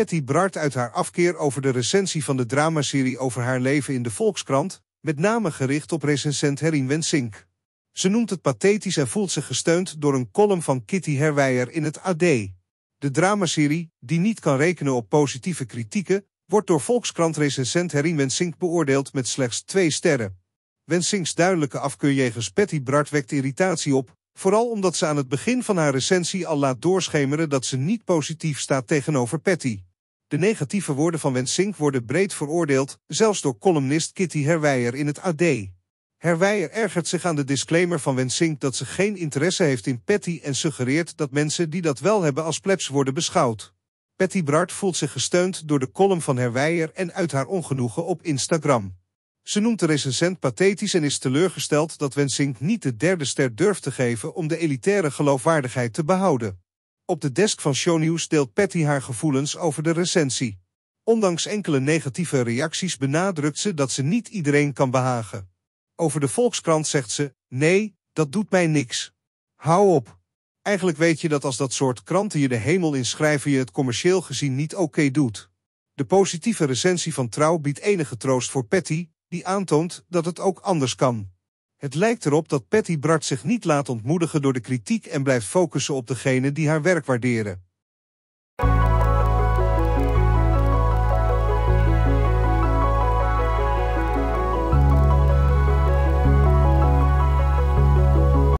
Patty Bart uit haar afkeer over de recensie van de dramaserie over haar leven in de Volkskrant, met name gericht op recensent Herin Wensink. Ze noemt het pathetisch en voelt zich gesteund door een column van Kitty Herwijer in het AD. De dramaserie, die niet kan rekenen op positieve kritieken, wordt door Volkskrant-recensent Herin Wensink beoordeeld met slechts twee sterren. Wensinks duidelijke afkeur jegens Patty Bart wekt irritatie op, Vooral omdat ze aan het begin van haar recensie al laat doorschemeren dat ze niet positief staat tegenover Patty. De negatieve woorden van Wensink worden breed veroordeeld, zelfs door columnist Kitty Herweijer in het AD. Herweijer ergert zich aan de disclaimer van Wensink dat ze geen interesse heeft in Patty en suggereert dat mensen die dat wel hebben als plebs worden beschouwd. Patty Bart voelt zich gesteund door de column van Herweijer en uit haar ongenoegen op Instagram. Ze noemt de recensent pathetisch en is teleurgesteld dat Wensink niet de derde ster durft te geven om de elitaire geloofwaardigheid te behouden. Op de desk van Shownews deelt Patty haar gevoelens over de recensie. Ondanks enkele negatieve reacties benadrukt ze dat ze niet iedereen kan behagen. Over de Volkskrant zegt ze, nee, dat doet mij niks. Hou op. Eigenlijk weet je dat als dat soort kranten je de hemel inschrijven je het commercieel gezien niet oké doet. De positieve recensie van Trouw biedt enige troost voor Patty, die aantoont dat het ook anders kan. Het lijkt erop dat Patty Bart zich niet laat ontmoedigen door de kritiek en blijft focussen op degenen die haar werk waarderen.